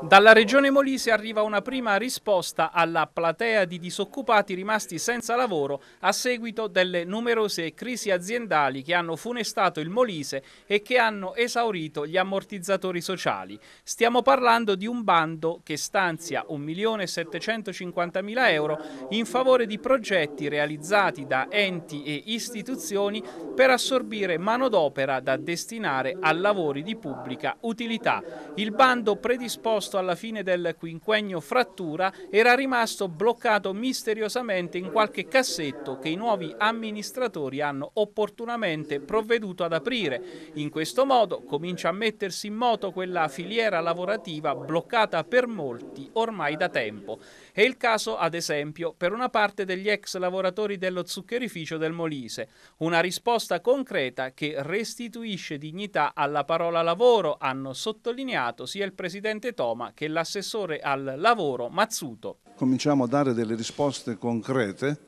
Dalla regione Molise arriva una prima risposta alla platea di disoccupati rimasti senza lavoro a seguito delle numerose crisi aziendali che hanno funestato il Molise e che hanno esaurito gli ammortizzatori sociali. Stiamo parlando di un bando che stanzia 1.750.000 euro in favore di progetti realizzati da enti e istituzioni per assorbire manodopera da destinare a lavori di pubblica utilità. Il bando predisposto posto alla fine del quinquennio frattura era rimasto bloccato misteriosamente in qualche cassetto che i nuovi amministratori hanno opportunamente provveduto ad aprire. In questo modo comincia a mettersi in moto quella filiera lavorativa bloccata per molti ormai da tempo. È il caso, ad esempio, per una parte degli ex lavoratori dello zuccherificio del Molise. Una risposta concreta che restituisce dignità alla parola lavoro, hanno sottolineato sia il presidente Toro Roma che l'assessore al lavoro Mazzuto. Cominciamo a dare delle risposte concrete,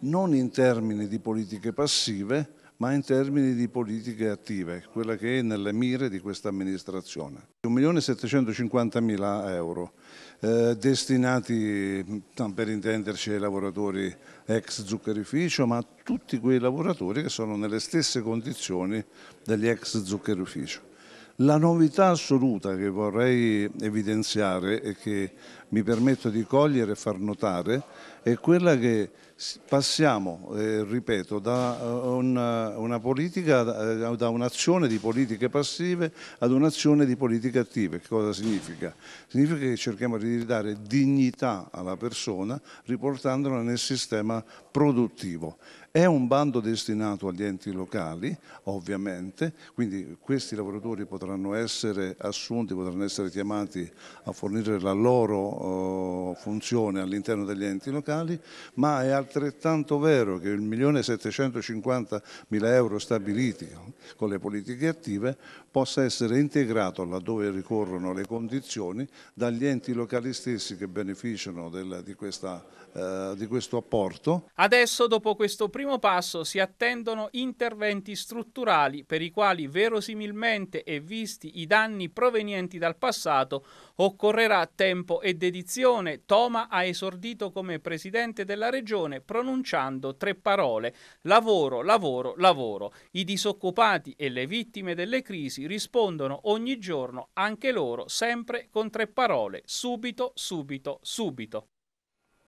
non in termini di politiche passive, ma in termini di politiche attive, quella che è nelle mire di questa amministrazione. 1.750.000 euro eh, destinati, mm, per intenderci, ai lavoratori ex zuccherificio, ma a tutti quei lavoratori che sono nelle stesse condizioni degli ex zuccherificio. La novità assoluta che vorrei evidenziare e che mi permetto di cogliere e far notare è quella che passiamo, eh, ripeto, da eh, una, una politica, eh, da un'azione di politiche passive ad un'azione di politiche attive. Che cosa significa? Significa che cerchiamo di ridare dignità alla persona riportandola nel sistema produttivo. È un bando destinato agli enti locali, ovviamente, quindi questi lavoratori potranno essere assunti, potranno essere chiamati a fornire la loro oh, funzione all'interno degli enti locali, ma è altrettanto vero che il 1.750.000 euro stabiliti con le politiche attive possa essere integrato laddove ricorrono le condizioni dagli enti locali stessi che beneficiano del, di, questa, eh, di questo apporto. Adesso, dopo questo primo primo passo si attendono interventi strutturali per i quali verosimilmente e visti i danni provenienti dal passato occorrerà tempo e dedizione. Toma ha esordito come presidente della regione pronunciando tre parole: lavoro, lavoro, lavoro. I disoccupati e le vittime delle crisi rispondono ogni giorno anche loro sempre con tre parole: subito, subito, subito.